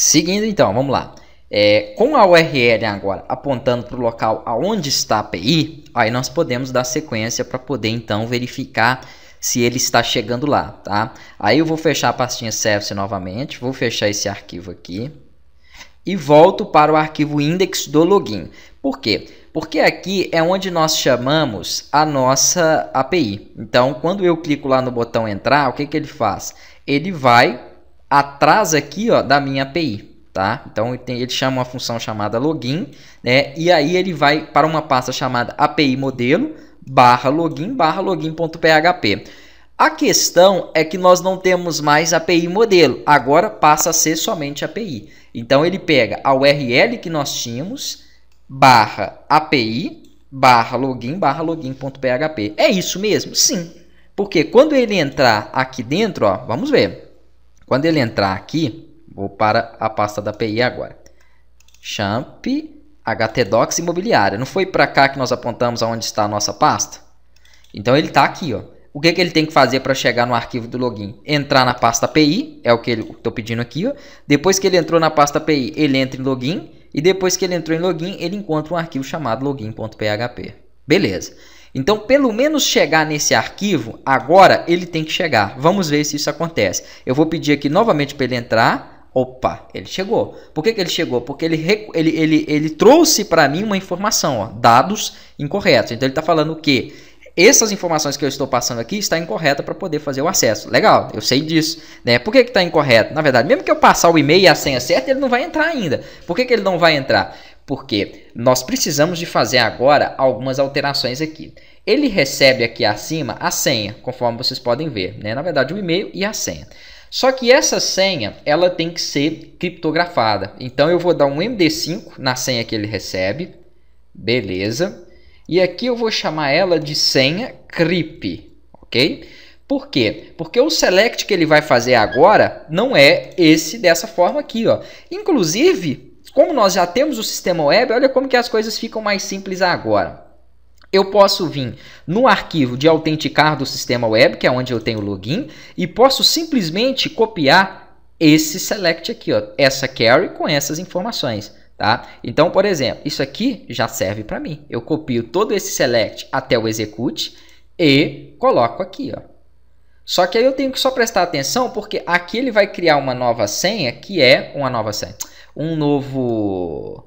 Seguindo então, vamos lá. É, com a URL agora apontando para o local aonde está a API, aí nós podemos dar sequência para poder então verificar se ele está chegando lá, tá? Aí eu vou fechar a pastinha service novamente, vou fechar esse arquivo aqui e volto para o arquivo index do login. Por quê? Porque aqui é onde nós chamamos a nossa API. Então, quando eu clico lá no botão entrar, o que, que ele faz? Ele vai atrás aqui ó, da minha API. Tá? Então ele, chama uma função chamada login, né? E aí ele vai para uma pasta chamada API modelo barra login barra login.php. A questão é que nós não temos mais API modelo, agora passa a ser somente API. Então ele pega a URL que nós tínhamos, barra API, barra login, barra login.php. É isso mesmo? Sim. Porque quando ele entrar aqui dentro, ó, vamos ver. Quando ele entrar aqui, vou para a pasta da API agora. Champ htdocs imobiliária. Não foi para cá que nós apontamos aonde está a nossa pasta? Então ele está aqui, ó. O que, que ele tem que fazer para chegar no arquivo do login? Entrar na pasta API, é o que eu estou pedindo aqui. Ó. Depois que ele entrou na pasta API, ele entra em login. E depois que ele entrou em login, ele encontra um arquivo chamado login.php. Beleza. Então, pelo menos chegar nesse arquivo, agora ele tem que chegar. Vamos ver se isso acontece. Eu vou pedir aqui novamente para ele entrar. Opa, ele chegou. Por que, que ele chegou? Porque ele, ele, ele, ele trouxe para mim uma informação, ó, dados incorretos. Então, ele está falando que essas informações que eu estou passando aqui está incorreta para poder fazer o acesso. Legal, eu sei disso. Né? Por que está incorreto? Na verdade, mesmo que eu passar o e-mail e a senha certa, ele não vai entrar ainda. Por que, que ele não vai entrar? porque nós precisamos de fazer agora algumas alterações aqui. Ele recebe aqui acima a senha, conforme vocês podem ver, né? na verdade o e-mail e a senha. Só que essa senha, ela tem que ser criptografada. Então eu vou dar um MD5 na senha que ele recebe. Beleza. E aqui eu vou chamar ela de senha CRIP, ok? Por quê? Porque o select que ele vai fazer agora não é esse dessa forma aqui, ó. Inclusive, como nós já temos o sistema web, olha como que as coisas ficam mais simples agora. Eu posso vir no arquivo de autenticar do sistema web, que é onde eu tenho o login, e posso simplesmente copiar esse select aqui, ó, essa carry com essas informações. Tá? Então, por exemplo, isso aqui já serve para mim. Eu copio todo esse select até o execute e coloco aqui. Ó. Só que aí eu tenho que só prestar atenção porque aqui ele vai criar uma nova senha que é uma nova senha um novo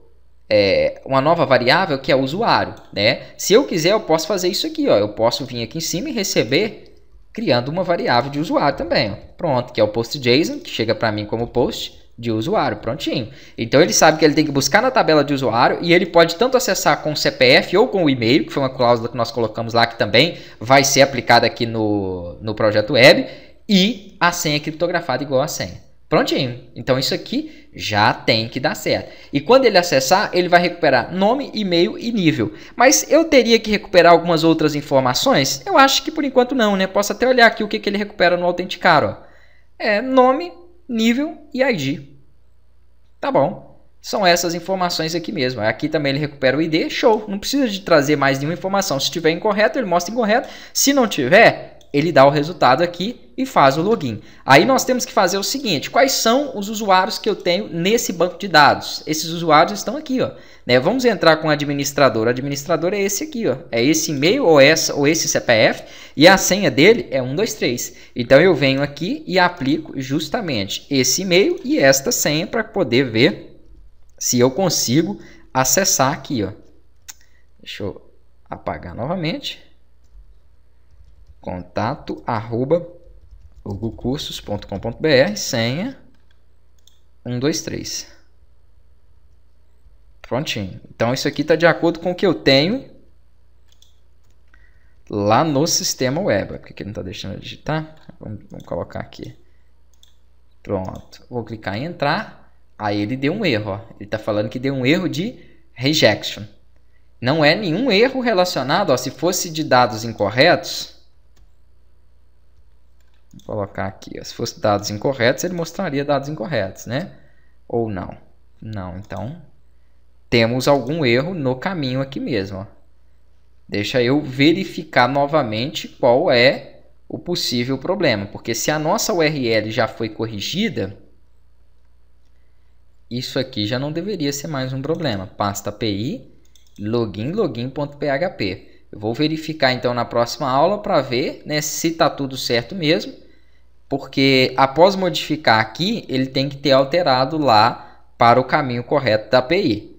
é, uma nova variável que é o usuário, né? Se eu quiser, eu posso fazer isso aqui, ó. Eu posso vir aqui em cima e receber criando uma variável de usuário também, ó. Pronto, que é o post JSON, que chega para mim como post de usuário, prontinho. Então ele sabe que ele tem que buscar na tabela de usuário e ele pode tanto acessar com o CPF ou com o e-mail, que foi uma cláusula que nós colocamos lá que também vai ser aplicada aqui no, no projeto web, e a senha criptografada igual a senha. Prontinho. Então isso aqui já tem que dar certo. E quando ele acessar, ele vai recuperar nome, e-mail e nível. Mas eu teria que recuperar algumas outras informações? Eu acho que por enquanto não, né? Posso até olhar aqui o que, que ele recupera no autenticar. Ó. É nome, nível e ID. Tá bom. São essas informações aqui mesmo. Aqui também ele recupera o ID, show. Não precisa de trazer mais nenhuma informação. Se tiver incorreto, ele mostra incorreto. Se não tiver, ele dá o resultado aqui e faz o login. Aí nós temos que fazer o seguinte: quais são os usuários que eu tenho nesse banco de dados? Esses usuários estão aqui, ó. Né? Vamos entrar com o administrador. O administrador é esse aqui, ó. É esse e-mail ou essa ou esse CPF e a senha dele é 123. Então eu venho aqui e aplico justamente esse e-mail e esta senha para poder ver se eu consigo acessar aqui, ó. Deixa eu apagar novamente contato arroba hugocursoscombr senha 123. Prontinho. Então isso aqui está de acordo com o que eu tenho lá no sistema web. Porque ele não está deixando eu digitar. Vamos, vamos, colocar aqui. Pronto. Vou clicar em entrar. Aí ele deu um erro. Ó. Ele está falando que deu um erro de rejection. Não é nenhum erro relacionado. Ó, se fosse de dados incorretos, Vou colocar aqui, se fosse dados incorretos, ele mostraria dados incorretos, né? Ou não? Não, então temos algum erro no caminho aqui mesmo. Deixa eu verificar novamente qual é o possível problema, porque se a nossa URL já foi corrigida, isso aqui já não deveria ser mais um problema. Pasta API, login, login.php. Eu vou verificar então na próxima aula para ver né, se está tudo certo mesmo, porque após modificar aqui, ele tem que ter alterado lá para o caminho correto da API.